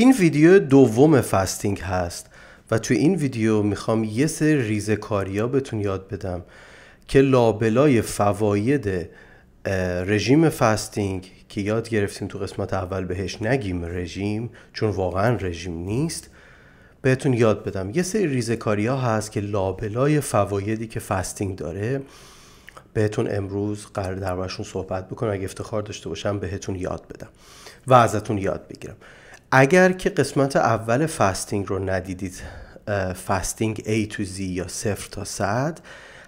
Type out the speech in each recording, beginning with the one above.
این ویدیو دوم فستینگ هست و توی این ویدیو میخوام یه سری ریزه کاریا بهتون یاد بدم که لابلای فواید رژیم فستینگ که یاد گرفتیم تو قسمت اول بهش نگیم رژیم چون واقعا رژیم نیست بهتون یاد بدم یه سری ریزکاریا هست که لابلای فوایدی که فستینگ داره بهتون امروز قرار دربارشون صحبت بکنم اگه افتخار داشته باشم بهتون یاد بدم و ازتون یاد بگیرم اگر که قسمت اول فستینگ رو ندیدید فستینگ A to Z یا صفر تا صد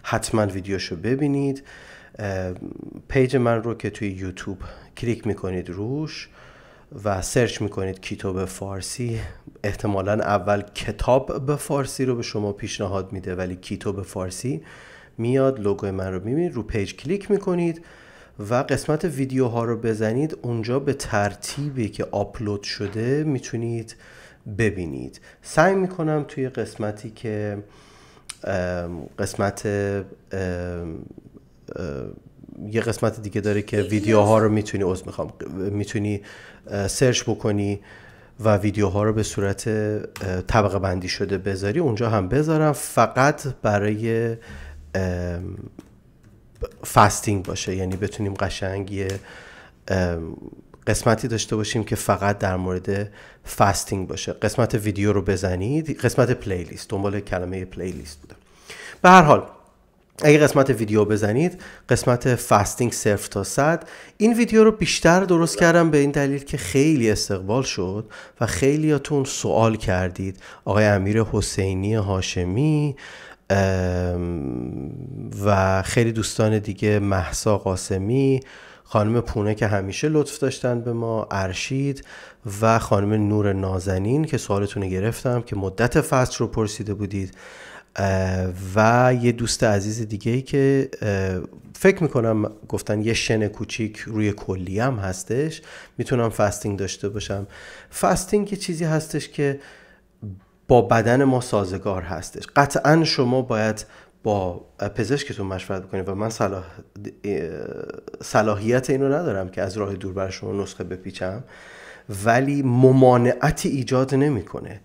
حتما ویدیوشو ببینید پیج من رو که توی یوتیوب کلیک میکنید روش و سرچ میکنید کیتو به فارسی احتمالا اول کتاب به فارسی رو به شما پیشنهاد میده ولی کیتو به فارسی میاد لوگوی من رو میبینید رو پیج کلیک میکنید و قسمت ویدیوها رو بزنید اونجا به ترتیبی که آپلود شده میتونید ببینید سعی میکنم توی قسمتی که قسمت یه قسمت دیگه داره که ویدیوها رو میتونی از میخوام میتونی سرچ بکنی و ویدیوها رو به صورت طبقه بندی شده بذاری اونجا هم بذارم فقط برای فستینگ باشه یعنی بتونیم قشنگی قسمتی داشته باشیم که فقط در مورد فستینگ باشه قسمت ویدیو رو بزنید قسمت پلیلیست دنبال کلمه پلیلیست بوده. به هر حال اگه قسمت ویدیو بزنید قسمت فستینگ صرف تا صد این ویدیو رو بیشتر درست کردم به این دلیل که خیلی استقبال شد و خیلیاتون سوال کردید آقای امیر حسینی هاشمی و خیلی دوستان دیگه محسا قاسمی خانم پونه که همیشه لطف داشتن به ما ارشید و خانم نور نازنین که سوالتون گرفتم که مدت فصل رو پرسیده بودید و یه دوست عزیز دیگه ای که فکر میکنم گفتن یه شن کوچیک روی کلی هستش میتونم فستینگ داشته باشم فستینگ یه چیزی هستش که با بدن ما سازگار هستش قطعا شما باید با پزشکتون مشورت بکنید و من صلاح... صلاحیت اینو ندارم که از راه دور بر شما نسخه بپیچم ولی ممانعتی ایجاد نمیکنه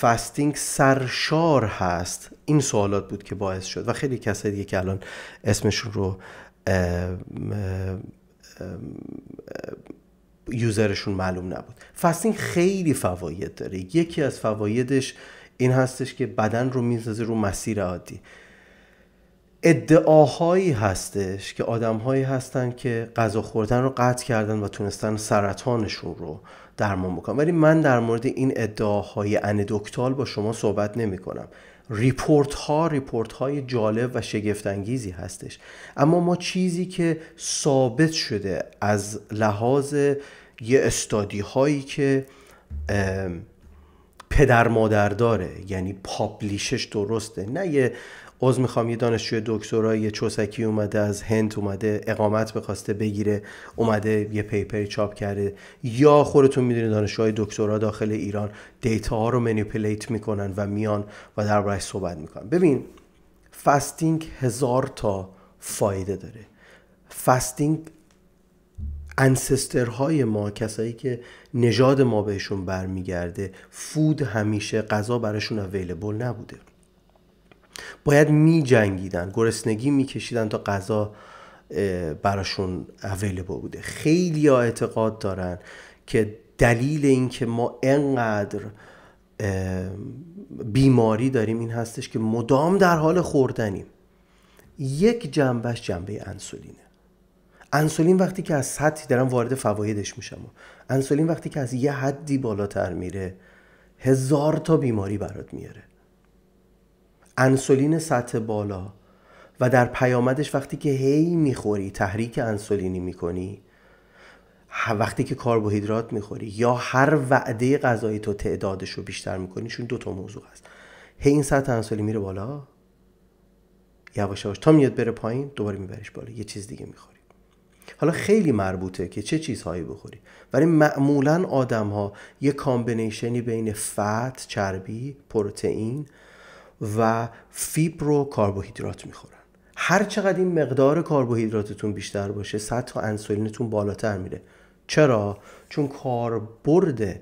فستینگ سرشار هست این سوالات بود که باعث شد و خیلی کسایی دیگه که الان اسمشون رو یوزرشون معلوم نبود فستینگ خیلی فواید داره یکی از فوایدش این هستش که بدن رو میزازه رو مسیر عادی ادعاهایی هستش که آدمهایی هستن که غذا خوردن رو قطع کردن و تونستن سرطانشون رو درمان بکنن ولی من در مورد این ادعاهای اندوکتال با شما صحبت نمی کنم ریپورت ها ریپورت های جالب و شگفتانگیزی هستش اما ما چیزی که ثابت شده از لحاظ یه استادی هایی که پدر مادر داره یعنی پابلیشش درسته نه یه عضو میخوام یه دانشجوی دکترا یه چوسکی اومده از هند اومده اقامت بخواسته بگیره اومده یه پیپری چاپ کرده یا خودتون میدونید دانشجوهای دکترا داخل ایران دیتا ها رو منیپولیت میکنن و میان و دربارش صحبت میکنن ببین فستینگ هزار تا فایده داره فستینگ انسسترهای ما کسایی که نژاد ما بهشون برمیگرده فود همیشه غذا براشون اویلیبل نبوده باید میجنگیدن، گرسنگی میکشیدن تا غذا براشون با بوده خیلی اعتقاد دارن که دلیل اینکه ما انقدر بیماری داریم این هستش که مدام در حال خوردنیم یک جنبش جنبه انسولینه انسولین وقتی که از سطحی دارم وارد فوایدش میشم انسولین وقتی که از یه حدی بالاتر میره هزار تا بیماری برات میاره انسولین سطح بالا و در پیامدش وقتی که هی میخوری تحریک انسولینی میکنی وقتی که کربوهیدرات میخوری یا هر وعده غذایی تو تعدادش رو بیشتر میکنی چون دو تا موضوع هست هی این سطح انسولین میره بالا یواش یواش تا میاد بره پایین دوباره میبریش بالا یه چیز دیگه میخوری حالا خیلی مربوطه که چه چیزهایی بخوری ولی معمولا آدم ها یه کامبینیشنی بین فت، چربی، پروتئین و فیبر و کربوهیدرات میخورن هر چقدر این مقدار کاربوهیدراتتون بیشتر باشه سطح انسولینتون بالاتر میره چرا چون کاربرد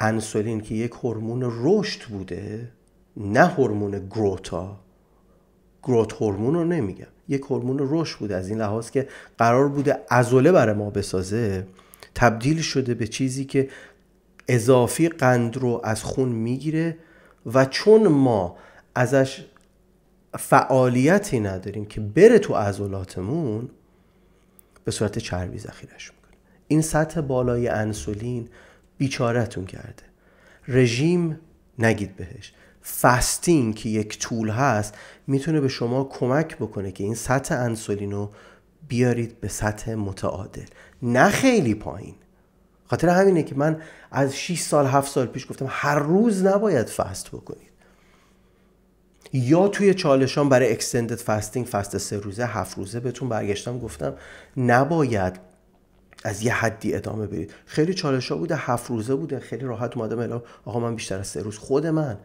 انسولین که یک هورمون رشد بوده نه هورمون گروتا گروت هورمون رو نمیگم یک هورمون رشد بوده از این لحاظ که قرار بوده عضله برای ما بسازه تبدیل شده به چیزی که اضافی قند رو از خون میگیره و چون ما ازش فعالیتی نداریم که بره تو عضلاتمون به صورت چربی ذخیرش میکنه این سطح بالای انسولین بیچارتون کرده رژیم نگید بهش فستین که یک طول هست میتونه به شما کمک بکنه که این سطح انسولین رو بیارید به سطح متعادل نه خیلی پایین خاطر همینه که من از 6 سال 7 سال پیش گفتم هر روز نباید فست بکنی. یا توی چالشان برای اکستندد فستینگ فست سه روزه هفت روزه بهتون برگشتم گفتم نباید از یه حدی ادامه برید خیلی چالش ها بوده هفت روزه بوده خیلی راحت اومدم اعلام آقا من بیشتر از سه روز خود من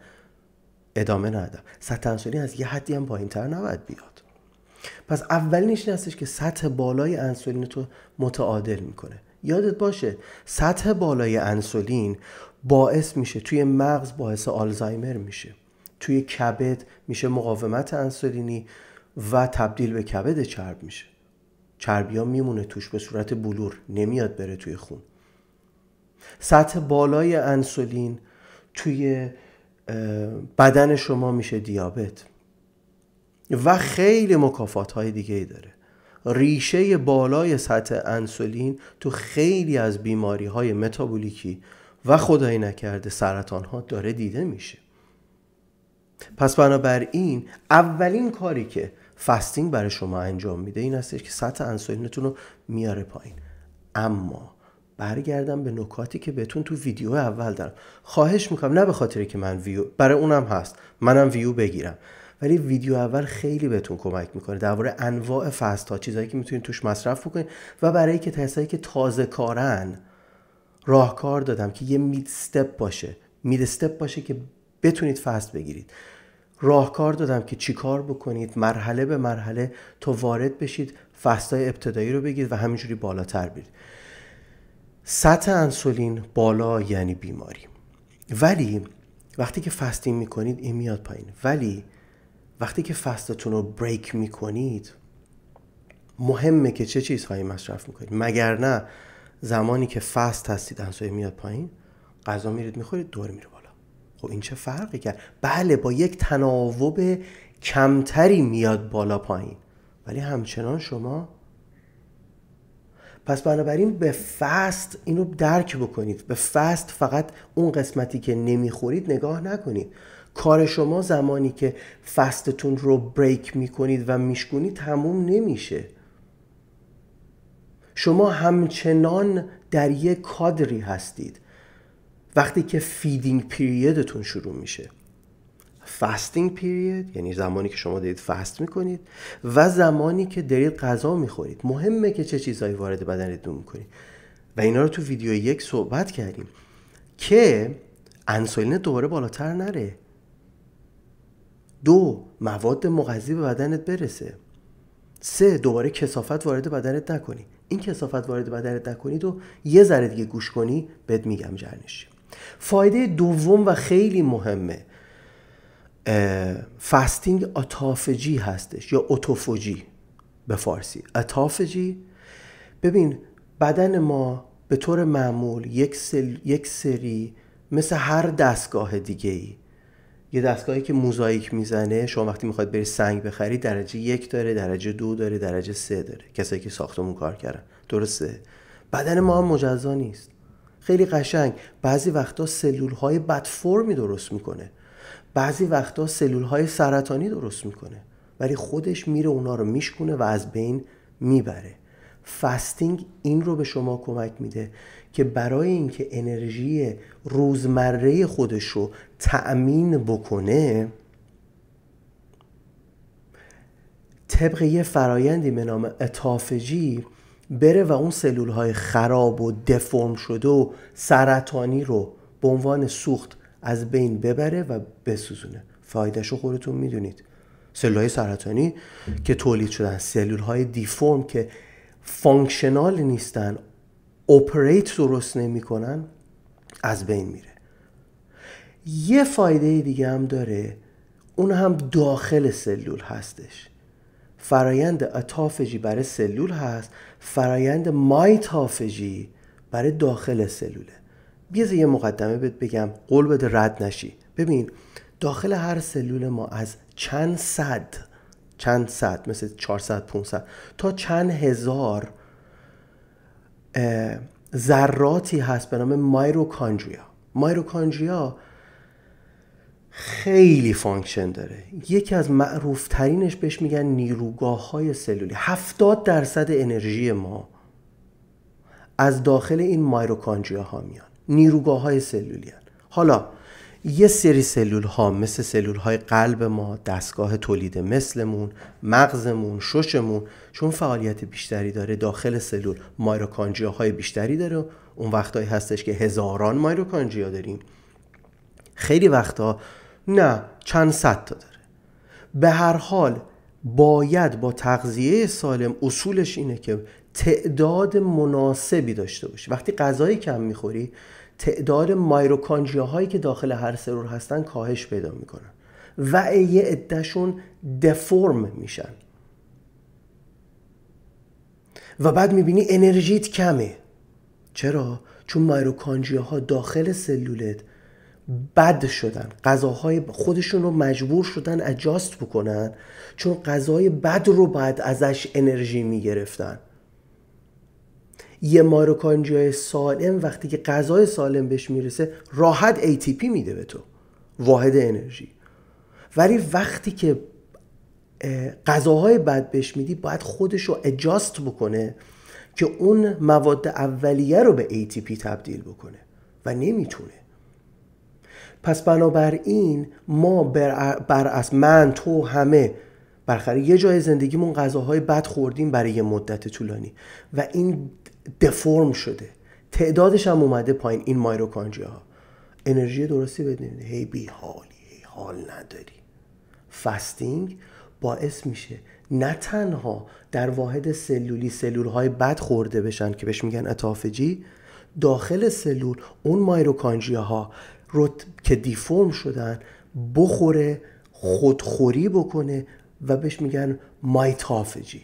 ادامه ندادم سطح انسولین از یه حدی هم پایین تر نباید بیاد پس اولینش این هستش که سطح بالای انسولین تو متعادل میکنه یادت باشه سطح بالای انسولین باعث میشه توی مغز باعث آلزایمر میشه توی کبد میشه مقاومت انسولینی و تبدیل به کبد چرب میشه چربی ها میمونه توش به صورت بلور نمیاد بره توی خون سطح بالای انسولین توی بدن شما میشه دیابت و خیلی مکافات های دیگه ای داره ریشه بالای سطح انسولین تو خیلی از بیماری های متابولیکی و خدای نکرده سرطان ها داره دیده میشه پس بنابراین اولین کاری که فستینگ برای شما انجام میده این هستش که سطح انسولینتون رو میاره پایین اما برگردم به نکاتی که بهتون تو ویدیو اول دارم خواهش میکنم نه به خاطر که من ویو برای اونم هست منم ویو بگیرم ولی ویدیو اول خیلی بهتون کمک میکنه درباره انواع فست ها چیزهایی که میتونید توش مصرف بکنید و برای که کسایی که تازه کارن راهکار دادم که یه مید استپ باشه مید استپ باشه که بتونید فست بگیرید راهکار دادم که چیکار بکنید مرحله به مرحله تا وارد بشید فستای ابتدایی رو بگیرید و همینجوری بالاتر برید سطح انسولین بالا یعنی بیماری ولی وقتی که فستینگ میکنید این میاد پایین ولی وقتی که فستتون رو بریک میکنید مهمه که چه چیزهایی مصرف میکنید مگر نه زمانی که فست هستید انسولین میاد پایین غذا میرید میخورید دور میره خب این چه فرقی کرد بله با یک تناوب کمتری میاد بالا پایین ولی همچنان شما پس بنابراین به فست اینو درک بکنید به فست فقط اون قسمتی که نمیخورید نگاه نکنید کار شما زمانی که فستتون رو بریک میکنید و میشکنید تموم نمیشه شما همچنان در یک کادری هستید وقتی که فیدینگ پیریدتون شروع میشه فستینگ پیریود یعنی زمانی که شما دارید فست میکنید و زمانی که دارید غذا میخورید مهمه که چه چیزهایی وارد بدنتون میکنید و اینا رو تو ویدیو یک صحبت کردیم که انسولین دوباره بالاتر نره دو مواد مغذی به بدنت برسه سه دوباره کسافت وارد بدنت نکنی این کسافت وارد بدنت نکنید و یه ذره دیگه گوش کنی بهت میگم جرنشی فایده دوم و خیلی مهمه فستینگ اتافجی هستش یا اتوفوجی به فارسی اتافجی ببین بدن ما به طور معمول یک, سل، یک سری مثل هر دستگاه دیگه ای یه دستگاهی که موزاییک میزنه شما وقتی میخواید بری سنگ بخری درجه یک داره درجه دو داره درجه سه داره کسایی که ساختمون کار کردن درسته بدن ما هم مجزا نیست خیلی قشنگ بعضی وقتا سلول های بدفرمی درست میکنه بعضی وقتا سلول های سرطانی درست میکنه ولی خودش میره اونا رو میشکونه و از بین میبره فستینگ این رو به شما کمک میده که برای اینکه انرژی روزمره خودش رو تأمین بکنه طبق یه فرایندی به نام اتافجی بره و اون سلول های خراب و دفرم شده و سرطانی رو به عنوان سوخت از بین ببره و بسوزونه فایدهش رو خودتون میدونید سلول های سرطانی که تولید شدن سلول های دیفرم که فانکشنال نیستن اپریت درست نمیکنن از بین میره یه فایده دیگه هم داره اون هم داخل سلول هستش فرایند اتافجی برای سلول هست فرایند مایتافجی برای داخل سلوله بیا یه مقدمه بهت بگم قول بده رد نشی ببین داخل هر سلول ما از چند صد چند صد مثل 400 500 تا چند هزار ذراتی هست به نام مایروکاندریا مایروکاندریا خیلی فانکشن داره یکی از معروف ترینش بهش میگن نیروگاه های سلولی 70 درصد انرژی ما از داخل این مایروکانجیا ها میان نیروگاه های سلولی هن. حالا یه سری سلول ها مثل سلول های قلب ما دستگاه تولید مثلمون مغزمون ششمون چون فعالیت بیشتری داره داخل سلول مایروکانجیا های بیشتری داره اون وقتهایی هستش که هزاران مایروکانجیا داریم خیلی وقتا نه چند صد تا داره به هر حال باید با تغذیه سالم اصولش اینه که تعداد مناسبی داشته باشی وقتی غذای کم میخوری تعداد مایروکانجیا هایی که داخل هر سرور هستن کاهش پیدا میکنن و یه عدهشون دفرم میشن و بعد میبینی انرژیت کمه چرا؟ چون مایروکانجیا ها داخل سلولت بد شدن غذاهای خودشون رو مجبور شدن اجاست بکنن چون غذای بد رو بعد ازش انرژی میگرفتن یه ماروکانجای سالم وقتی که غذای سالم بهش میرسه راحت ATP میده به تو واحد انرژی ولی وقتی که غذاهای بد بهش میدی باید خودش رو اجاست بکنه که اون مواد اولیه رو به ATP تبدیل بکنه و نمیتونه پس بنابراین ما بر, از من تو همه برخره یه جای زندگیمون غذاهای بد خوردیم برای یه مدت طولانی و این دفرم شده تعدادش هم اومده پایین این مایروکانجیا ها انرژی درستی بدین هی بی حالی هی حال نداری فستینگ باعث میشه نه تنها در واحد سلولی سلول های بد خورده بشن که بهش میگن اتافجی داخل سلول اون مایروکانجیا ها رو که دیفرم شدن بخوره خودخوری بکنه و بهش میگن مایتافجی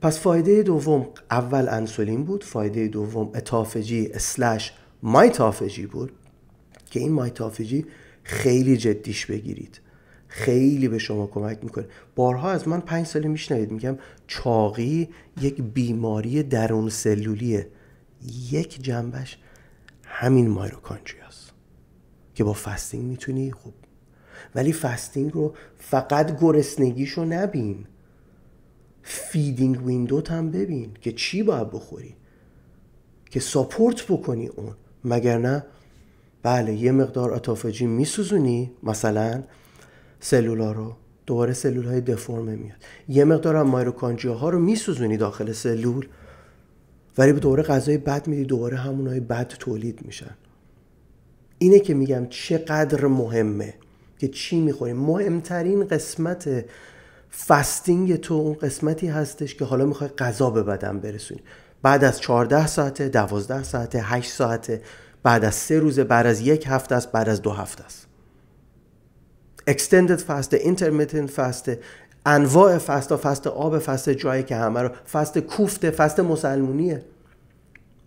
پس فایده دوم اول انسولین بود فایده دوم اتافجی اسلش مایتافجی بود که این مایتافجی خیلی جدیش بگیرید خیلی به شما کمک میکنه بارها از من پنج ساله میشنوید میگم چاقی یک بیماری درون سلولیه یک جنبش همین هست که با فستینگ میتونی خوب ولی فستینگ رو فقط گرسنگیش رو نبین فیدینگ ویندوت هم ببین که چی باید بخوری که ساپورت بکنی اون مگر نه بله یه مقدار اتافجی میسوزونی مثلا سلولا رو دوباره سلول های دفرمه میاد یه مقدار هم ها رو میسوزونی داخل سلول ولی به دوره غذای بد میدی دوباره همونهای بد تولید میشن اینه که میگم چقدر مهمه که چی میخوری مهمترین قسمت فستینگ تو اون قسمتی هستش که حالا میخوای غذا به بدن برسونی بعد از 14 ساعته 12 ساعته 8 ساعته بعد از سه روزه بعد از یک هفته است بعد از دو هفته است extended فسته intermittent فسته انواع و فست آب فست جایی که همه رو فست کوفته فست مسلمونیه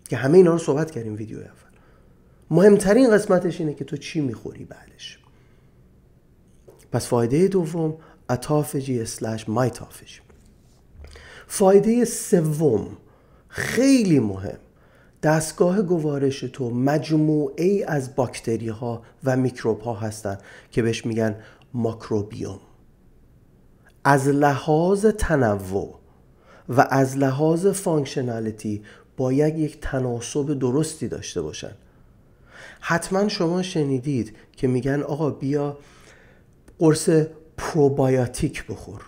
که همه اینا رو صحبت کردیم ویدیو اول مهمترین قسمتش اینه که تو چی میخوری بعدش پس فایده دوم اتافجی اسلش مایتافجی فایده سوم خیلی مهم دستگاه گوارش تو مجموعه ای از باکتری ها و میکروب ها هستن که بهش میگن ماکروبیوم از لحاظ تنوع و از لحاظ فانکشنالیتی باید یک تناسب درستی داشته باشن حتما شما شنیدید که میگن آقا بیا قرص پروبایاتیک بخور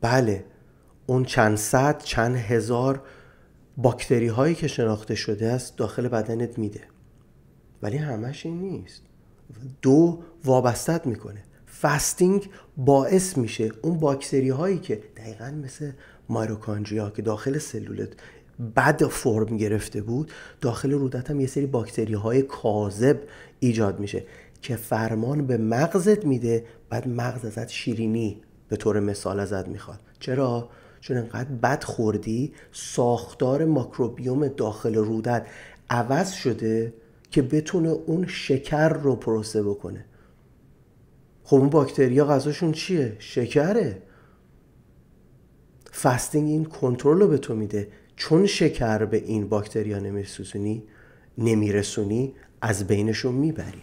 بله اون چند صد چند هزار باکتری هایی که شناخته شده است داخل بدنت میده ولی همش این نیست دو وابستت میکنه فستینگ باعث میشه اون باکتری هایی که دقیقا مثل مایروکانجیا که داخل سلولت بد فرم گرفته بود داخل رودت هم یه سری باکتری های کاذب ایجاد میشه که فرمان به مغزت میده بعد مغز ازت شیرینی به طور مثال ازت میخواد چرا چون انقدر بد خوردی ساختار ماکروبیوم داخل رودت عوض شده که بتونه اون شکر رو پروسه بکنه خب اون باکتریا غذاشون چیه شکره فستینگ این کنترل رو به تو میده چون شکر به این باکتریا نمیرسونی نمیرسونی از بینشون میبری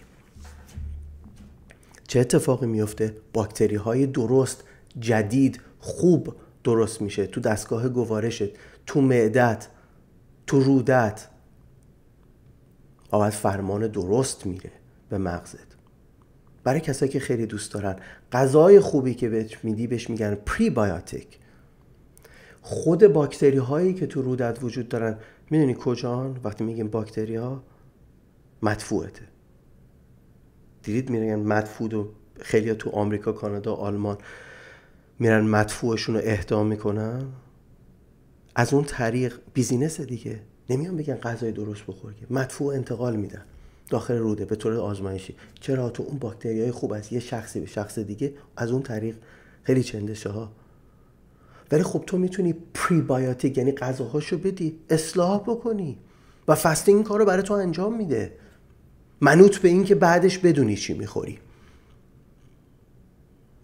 چه اتفاقی میفته باکتری های درست جدید خوب درست میشه تو دستگاه گوارشت تو معدت تو رودت و فرمان درست میره به مغزت برای کسایی که خیلی دوست دارن غذای خوبی که بهت میدی بهش میگن بایاتیک خود باکتری هایی که تو رودت وجود دارن میدونی کجان وقتی میگیم باکتری ها مدفوعته دیدید میرن مدفوع و خیلی تو آمریکا کانادا آلمان میرن مدفوعشون رو اهدا میکنن از اون طریق بیزینس دیگه نمیان بگن غذای درست بخور که مدفوع انتقال میدن داخل روده به طور آزمایشی چرا تو اون باکتریای خوب از یه شخصی به شخص دیگه از اون طریق خیلی چندشه ها ولی خب تو میتونی پریبایوتیک یعنی غذاهاشو بدی اصلاح بکنی و فستینگ این کار رو برای تو انجام میده منوط به اینکه بعدش بدونی چی میخوری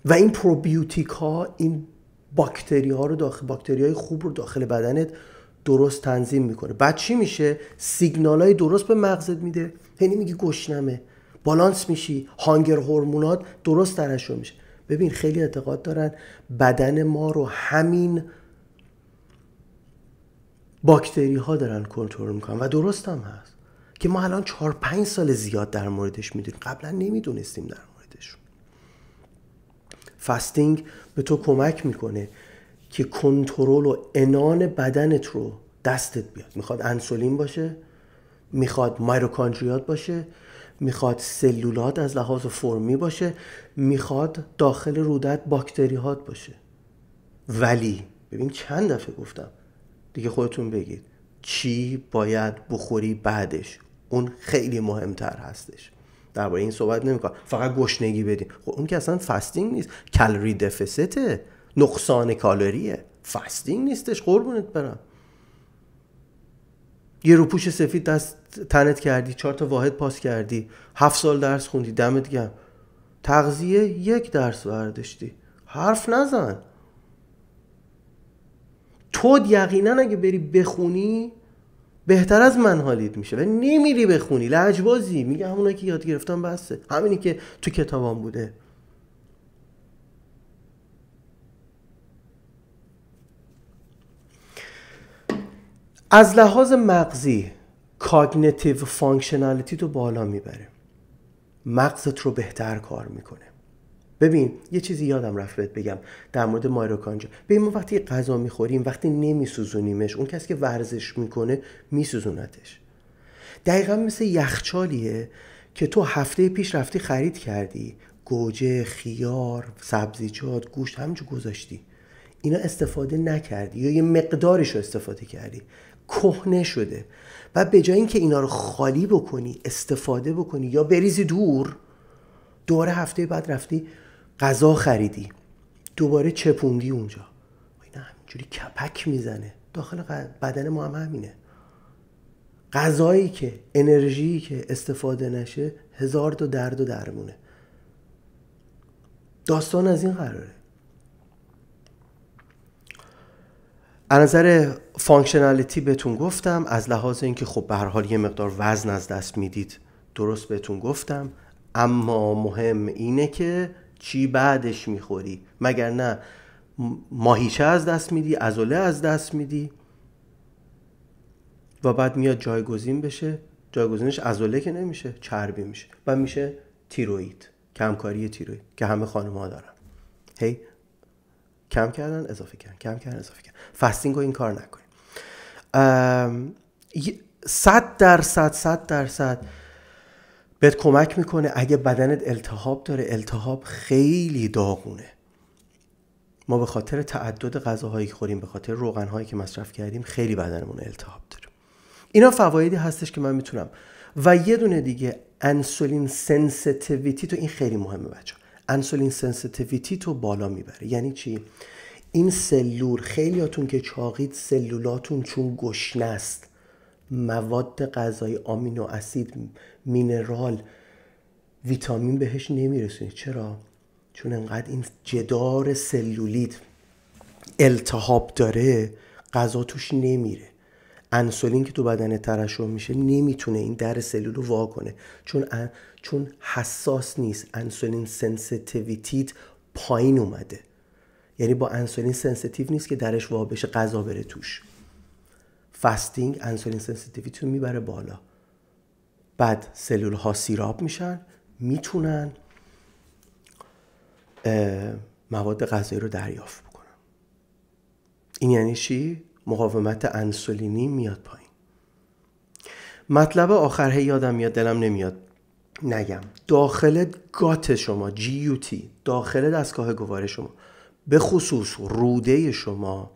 و این پروبیوتیک ها این باکتری ها رو داخل باکتری های خوب رو داخل بدنت درست تنظیم میکنه بعد چی میشه سیگنال درست به مغزت میده یعنی میگی گشنمه بالانس میشی هانگر هورمونات درست ترشح میشه ببین خیلی اعتقاد دارن بدن ما رو همین باکتری ها دارن کنترل میکنن و درست هم هست که ما الان چهار پنج سال زیاد در موردش میدونیم قبلا نمیدونستیم در موردش فستینگ به تو کمک میکنه که کنترل و انان بدنت رو دستت بیاد میخواد انسولین باشه میخواد مایروکاندریات باشه میخواد سلولات از لحاظ فرمی باشه میخواد داخل رودت باکتریهات باشه ولی ببین چند دفعه گفتم دیگه خودتون بگید چی باید بخوری بعدش اون خیلی مهمتر هستش درباره این صحبت نمیکنم فقط گشنگی بدیم خب اون که اصلا فستینگ نیست کالری دفیسیته نقصان کالریه فستینگ نیستش قربونت برم یه روپوش سفید دست تنت کردی چهار تا واحد پاس کردی هفت سال درس خوندی دمت گم تغذیه یک درس برداشتی حرف نزن تو یقینا اگه بری بخونی بهتر از من حالید میشه ولی نمیری بخونی لجبازی میگه همونایی که یاد گرفتم بسه همینی که تو کتابام بوده از لحاظ مغزی کاگنیتیو فانکشنالیتی تو بالا میبره مغزت رو بهتر کار میکنه ببین یه چیزی یادم رفت بهت بگم در مورد مایروکانجا ببین ما وقتی غذا میخوریم وقتی نمیسوزونیمش اون کسی که ورزش میکنه میسوزونتش دقیقا مثل یخچالیه که تو هفته پیش رفتی خرید کردی گوجه، خیار، سبزیجات، گوشت همینجور گذاشتی اینا استفاده نکردی یا یه مقدارش رو استفاده کردی کهنه شده و به جای اینکه اینا رو خالی بکنی استفاده بکنی یا بریزی دور دوباره هفته بعد رفتی غذا خریدی دوباره چپوندی اونجا اینا همینجوری کپک میزنه داخل بدن ما هم همینه غذایی که انرژی که استفاده نشه هزار تا درد و درمونه داستان از این قراره از نظر فانکشنالیتی بهتون گفتم از لحاظ اینکه خب به هر حال یه مقدار وزن از دست میدید درست بهتون گفتم اما مهم اینه که چی بعدش میخوری مگر نه ماهیچه از دست میدی ازوله از دست میدی و بعد میاد جایگزین بشه جایگزینش ازوله که نمیشه چربی میشه و میشه تیروید کمکاری تیروید که همه خانم دارن هی کم کردن اضافه کردن کم کردن اضافه کردن فستینگ رو این کار نکنید. صد درصد صد درصد بهت کمک میکنه اگه بدنت التهاب داره التهاب خیلی داغونه ما به خاطر تعدد غذاهایی که خوریم به خاطر روغنهایی که مصرف کردیم خیلی بدنمون التهاب داره اینا فوایدی هستش که من میتونم و یه دونه دیگه انسولین سنسیتیویتی تو این خیلی مهمه بچه انسولین سنسیتیویتی تو بالا میبره یعنی چی این سلول خیلیاتون که چاقید سلولاتون چون گشنه است مواد غذایی آمینو اسید مینرال ویتامین بهش نمیرسونی چرا چون انقدر این جدار سلولیت التهاب داره غذا توش نمیره انسولین که تو بدن ترشح میشه نمیتونه این در سلول رو وا کنه چون چون حساس نیست انسولین سنسیتیویتیت پایین اومده یعنی با انسولین سنسیتیو نیست که درش وا بشه غذا بره توش فستینگ انسولین سنسیتیویتی رو میبره بالا بعد سلول ها سیراب میشن میتونن مواد غذایی رو دریافت بکنن این یعنی چی مقاومت انسولینی میاد پایین مطلب آخر یادم میاد دلم نمیاد نگم داخل گات شما تی داخل دستگاه گوار شما به خصوص روده شما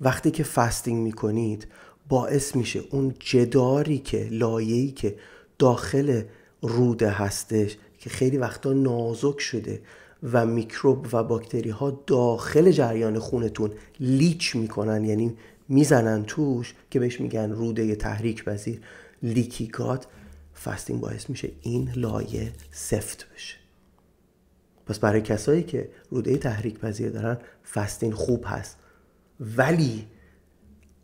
وقتی که فستینگ میکنید باعث میشه اون جداری که لایه‌ای که داخل روده هستش که خیلی وقتا نازک شده و میکروب و باکتری ها داخل جریان خونتون لیچ میکنن یعنی میزنن توش که بهش میگن روده تحریک پذیر لیکیگات فستینگ باعث میشه این لایه سفت بشه پس برای کسایی که روده تحریک پذیر دارن فستین خوب هست ولی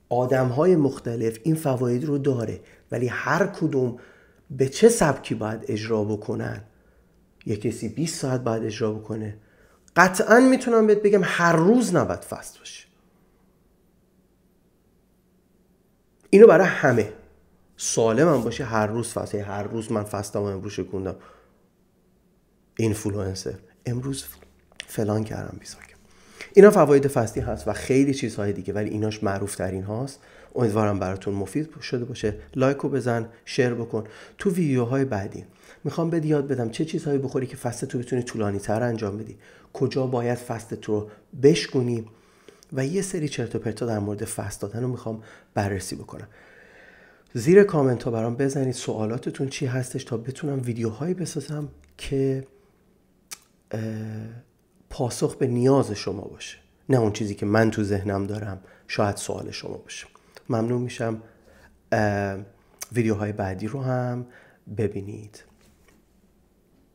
آدم های مختلف این فواید رو داره ولی هر کدوم به چه سبکی باید اجرا بکنن یه کسی 20 ساعت باید اجرا بکنه قطعا میتونم بهت بگم هر روز نباید فست باشه اینو برای همه هم باشه هر روز فصل یعنی هر روز من فستم امروز شکوندم اینفلوئنسر امروز فلان کردم بیساک اینا فواید فستی هست و خیلی چیزهای دیگه ولی ایناش معروف ترین هاست امیدوارم براتون مفید شده باشه لایک لایکو بزن شیر بکن تو ویدیوهای بعدی میخوام به یاد بدم چه چیزهایی بخوری که فست تو بتونی طولانی تر انجام بدی کجا باید فست تو رو بشکنی و یه سری چرت و پرتا در مورد فست دادن رو میخوام بررسی بکنم زیر کامنت ها برام بزنید سوالاتتون چی هستش تا بتونم ویدیوهایی بسازم که پاسخ به نیاز شما باشه نه اون چیزی که من تو ذهنم دارم شاید سوال شما باشه ممنون میشم ویدیوهای بعدی رو هم ببینید